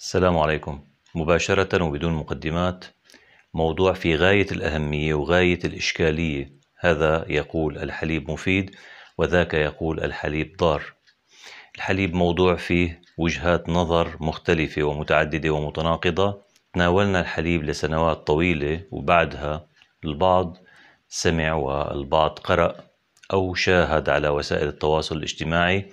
السلام عليكم مباشرة وبدون مقدمات موضوع في غاية الأهمية وغاية الإشكالية هذا يقول الحليب مفيد وذاك يقول الحليب ضار الحليب موضوع فيه وجهات نظر مختلفة ومتعددة ومتناقضة تناولنا الحليب لسنوات طويلة وبعدها البعض سمع والبعض قرأ أو شاهد على وسائل التواصل الاجتماعي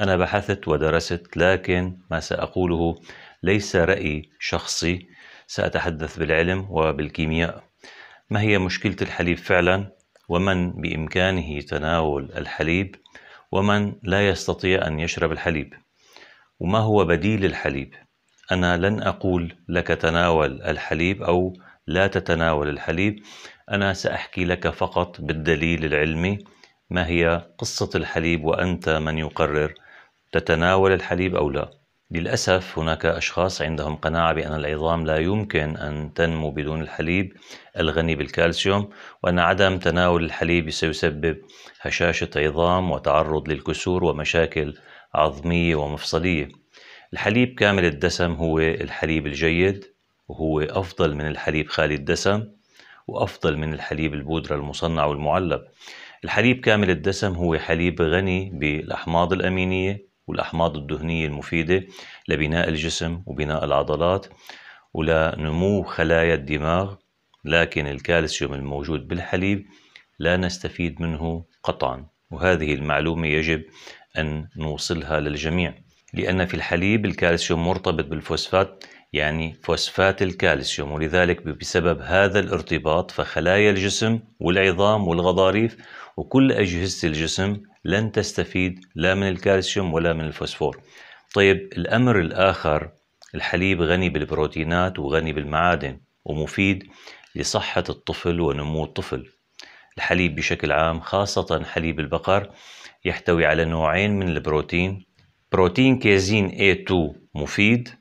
أنا بحثت ودرست لكن ما سأقوله ليس رأي شخصي سأتحدث بالعلم وبالكيمياء ما هي مشكلة الحليب فعلا ومن بإمكانه تناول الحليب ومن لا يستطيع أن يشرب الحليب وما هو بديل الحليب أنا لن أقول لك تناول الحليب أو لا تتناول الحليب أنا سأحكي لك فقط بالدليل العلمي ما هي قصة الحليب وأنت من يقرر تتناول الحليب أو لا للأسف هناك أشخاص عندهم قناعة بأن العظام لا يمكن أن تنمو بدون الحليب الغني بالكالسيوم وأن عدم تناول الحليب سيسبب هشاشة عظام وتعرض للكسور ومشاكل عظمية ومفصلية الحليب كامل الدسم هو الحليب الجيد وهو أفضل من الحليب خالي الدسم وأفضل من الحليب البودرة المصنع والمعلب الحليب كامل الدسم هو حليب غني بالأحماض الأمينية والأحماض الدهنية المفيدة لبناء الجسم وبناء العضلات ولنمو خلايا الدماغ لكن الكالسيوم الموجود بالحليب لا نستفيد منه قطعا وهذه المعلومة يجب أن نوصلها للجميع لأن في الحليب الكالسيوم مرتبط بالفوسفات يعني فوسفات الكالسيوم ولذلك بسبب هذا الارتباط فخلايا الجسم والعظام والغضاريف وكل أجهزة الجسم لن تستفيد لا من الكالسيوم ولا من الفوسفور طيب الأمر الآخر الحليب غني بالبروتينات وغني بالمعادن ومفيد لصحة الطفل ونمو الطفل الحليب بشكل عام خاصة حليب البقر يحتوي على نوعين من البروتين بروتين كيزين A2 مفيد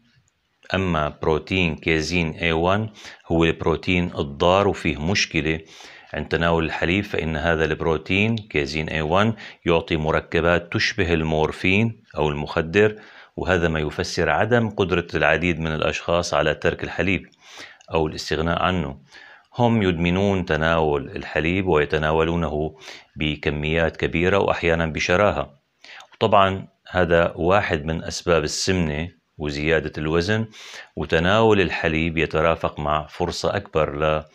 أما بروتين كازين A1 هو البروتين الضار وفيه مشكلة عند تناول الحليب فإن هذا البروتين كازين A1 يعطي مركبات تشبه المورفين أو المخدر وهذا ما يفسر عدم قدرة العديد من الأشخاص على ترك الحليب أو الاستغناء عنه هم يدمنون تناول الحليب ويتناولونه بكميات كبيرة وأحيانا بشراهة وطبعا هذا واحد من أسباب السمنة وزيادة الوزن وتناول الحليب يترافق مع فرصة أكبر ليتعرض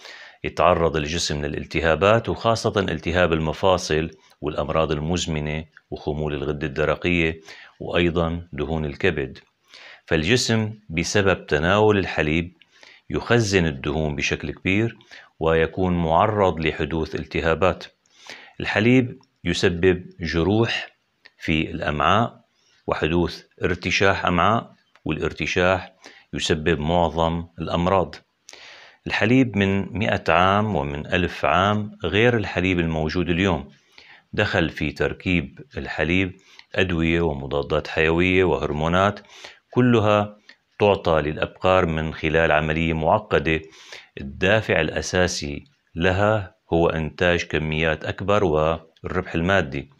يتعرض الجسم للالتهابات وخاصة التهاب المفاصل والأمراض المزمنة وخمول الغدة الدرقية وأيضا دهون الكبد فالجسم بسبب تناول الحليب يخزن الدهون بشكل كبير ويكون معرض لحدوث التهابات الحليب يسبب جروح في الأمعاء وحدوث ارتشاح أمعاء والارتشاح يسبب معظم الأمراض الحليب من مئة عام ومن ألف عام غير الحليب الموجود اليوم دخل في تركيب الحليب أدوية ومضادات حيوية وهرمونات كلها تعطى للأبقار من خلال عملية معقدة الدافع الأساسي لها هو إنتاج كميات أكبر والربح المادي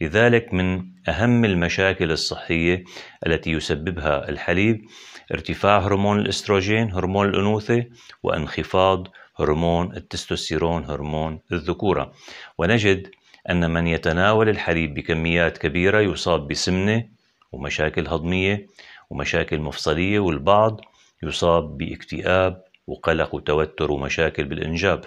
لذلك من أهم المشاكل الصحية التي يسببها الحليب ارتفاع هرمون الاستروجين هرمون الأنوثة وانخفاض هرمون التستوستيرون هرمون الذكورة ونجد أن من يتناول الحليب بكميات كبيرة يصاب بسمنة ومشاكل هضمية ومشاكل مفصلية والبعض يصاب باكتئاب وقلق وتوتر ومشاكل بالإنجاب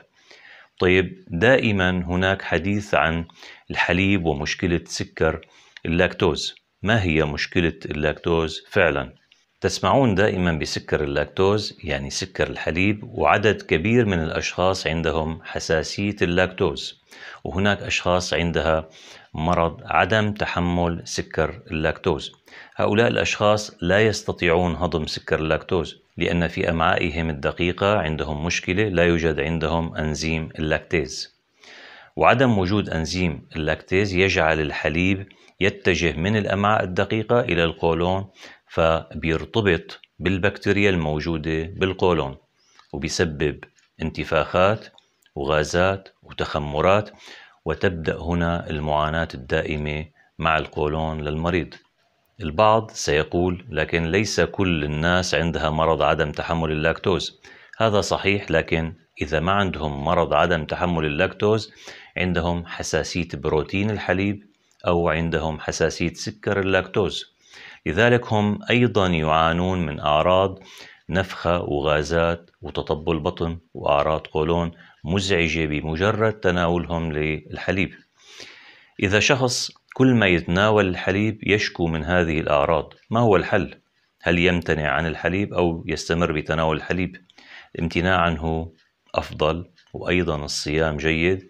طيب دائما هناك حديث عن الحليب ومشكلة سكر اللاكتوز ما هي مشكلة اللاكتوز فعلا؟ تسمعون دائما بسكر اللاكتوز يعني سكر الحليب وعدد كبير من الأشخاص عندهم حساسية اللاكتوز وهناك أشخاص عندها مرض عدم تحمل سكر اللاكتوز هؤلاء الأشخاص لا يستطيعون هضم سكر اللاكتوز لأن في أمعائهم الدقيقة عندهم مشكلة لا يوجد عندهم أنزيم اللاكتيز وعدم وجود أنزيم اللاكتيز يجعل الحليب يتجه من الأمعاء الدقيقة إلى القولون فبيرتبط بالبكتيريا الموجودة بالقولون وبيسبب انتفاخات وغازات وتخمرات وتبدأ هنا المعاناة الدائمة مع القولون للمريض البعض سيقول لكن ليس كل الناس عندها مرض عدم تحمل اللاكتوز هذا صحيح لكن إذا ما عندهم مرض عدم تحمل اللاكتوز عندهم حساسية بروتين الحليب أو عندهم حساسية سكر اللاكتوز لذلك هم أيضا يعانون من أعراض نفخة وغازات وتطبل بطن وأعراض قولون مزعجة بمجرد تناولهم للحليب إذا شخص كل ما يتناول الحليب يشكو من هذه الأعراض ما هو الحل؟ هل يمتنع عن الحليب أو يستمر بتناول الحليب؟ الامتناع عنه أفضل وأيضا الصيام جيد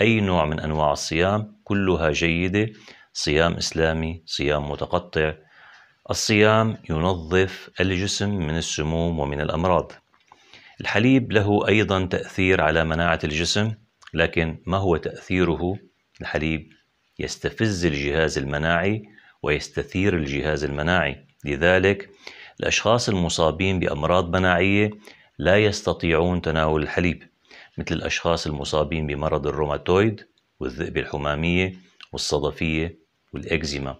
أي نوع من أنواع الصيام كلها جيدة صيام إسلامي صيام متقطع الصيام ينظف الجسم من السموم ومن الأمراض الحليب له أيضا تأثير على مناعة الجسم لكن ما هو تأثيره الحليب يستفز الجهاز المناعي ويستثير الجهاز المناعي لذلك الأشخاص المصابين بأمراض مناعية لا يستطيعون تناول الحليب مثل الأشخاص المصابين بمرض الروماتويد والذئب الحمامية والصدفية والإكزيما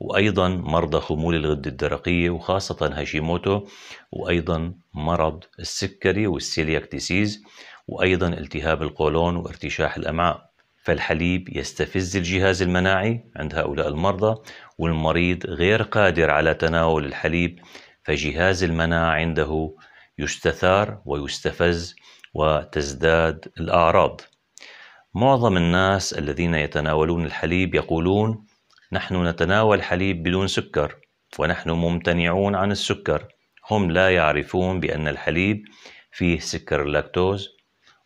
وأيضا مرضى خمول الغدة الدرقية وخاصة هاشيموتو وأيضا مرض السكري والسيلياك ديسيز وأيضا التهاب القولون وارتشاح الأمعاء فالحليب يستفز الجهاز المناعي عند هؤلاء المرضى والمريض غير قادر على تناول الحليب فجهاز المناعة عنده يستثار ويستفز وتزداد الأعراض معظم الناس الذين يتناولون الحليب يقولون نحن نتناول حليب بدون سكر ونحن ممتنعون عن السكر هم لا يعرفون بأن الحليب فيه سكر اللاكتوز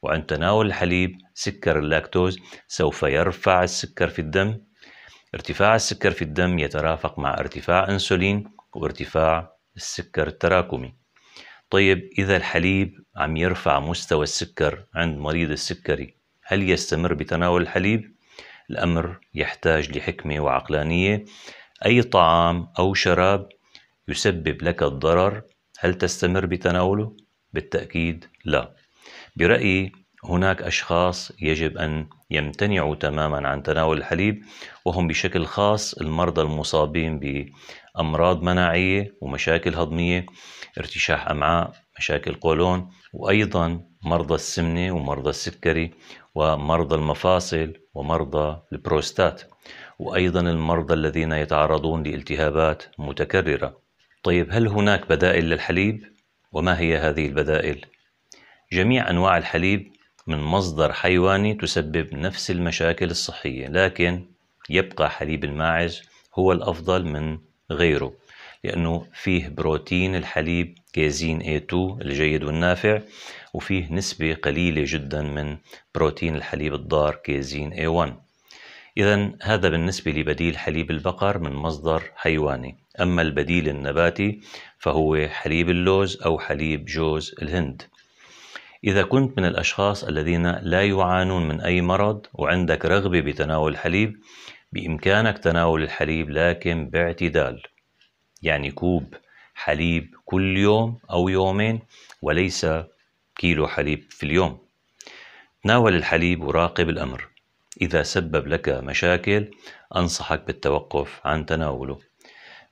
وعند تناول الحليب سكر اللاكتوز سوف يرفع السكر في الدم ارتفاع السكر في الدم يترافق مع ارتفاع انسولين وارتفاع السكر التراكمي طيب إذا الحليب عم يرفع مستوى السكر عند مريض السكري هل يستمر بتناول الحليب؟ الأمر يحتاج لحكمة وعقلانية أي طعام أو شراب يسبب لك الضرر هل تستمر بتناوله؟ بالتأكيد لا برأيي هناك أشخاص يجب أن يمتنعوا تماما عن تناول الحليب وهم بشكل خاص المرضى المصابين بأمراض مناعية ومشاكل هضمية ارتشاح أمعاء مشاكل قولون وأيضا مرضى السمنة ومرضى السكري ومرضى المفاصل ومرضى البروستات وأيضا المرضى الذين يتعرضون لالتهابات متكررة طيب هل هناك بدائل للحليب؟ وما هي هذه البدائل؟ جميع أنواع الحليب من مصدر حيواني تسبب نفس المشاكل الصحية لكن يبقى حليب الماعز هو الأفضل من غيره لأنه فيه بروتين الحليب كيزين A2 الجيد والنافع وفيه نسبة قليلة جدا من بروتين الحليب الضار كيزين A1 إذا هذا بالنسبة لبديل حليب البقر من مصدر حيواني أما البديل النباتي فهو حليب اللوز أو حليب جوز الهند إذا كنت من الأشخاص الذين لا يعانون من أي مرض وعندك رغبة بتناول الحليب بإمكانك تناول الحليب لكن باعتدال يعني كوب حليب كل يوم أو يومين وليس كيلو حليب في اليوم تناول الحليب وراقب الأمر إذا سبب لك مشاكل أنصحك بالتوقف عن تناوله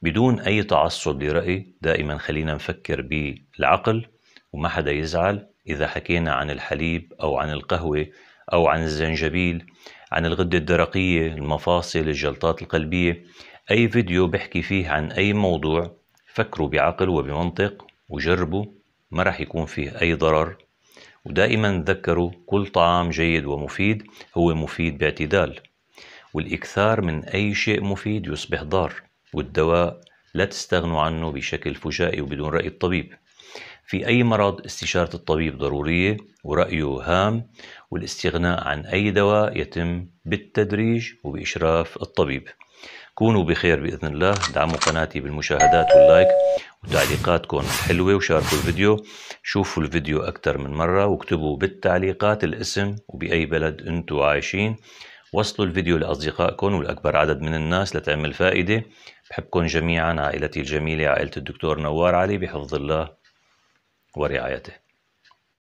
بدون أي تعصب لرأي دائما خلينا نفكر بالعقل وما حدا يزعل إذا حكينا عن الحليب أو عن القهوة أو عن الزنجبيل عن الغدة الدرقية المفاصل الجلطات القلبية أي فيديو بحكي فيه عن أي موضوع فكروا بعقل وبمنطق وجربوا ما رح يكون فيه أي ضرر ودائما تذكروا كل طعام جيد ومفيد هو مفيد باعتدال والإكثار من أي شيء مفيد يصبح ضار والدواء لا تستغنوا عنه بشكل فجائي وبدون رأي الطبيب في أي مرض استشارة الطبيب ضرورية ورأيه هام والاستغناء عن أي دواء يتم بالتدريج وبإشراف الطبيب كونوا بخير بإذن الله دعموا قناتي بالمشاهدات واللايك وتعليقاتكم حلوة وشاركوا الفيديو شوفوا الفيديو أكثر من مرة واكتبوا بالتعليقات الاسم وبأي بلد أنتوا عايشين وصلوا الفيديو لأصدقائكم ولأكبر عدد من الناس لتعمل فائدة بحبكم جميعا عائلتي الجميلة عائلة الدكتور نوار علي بحفظ الله ورعايته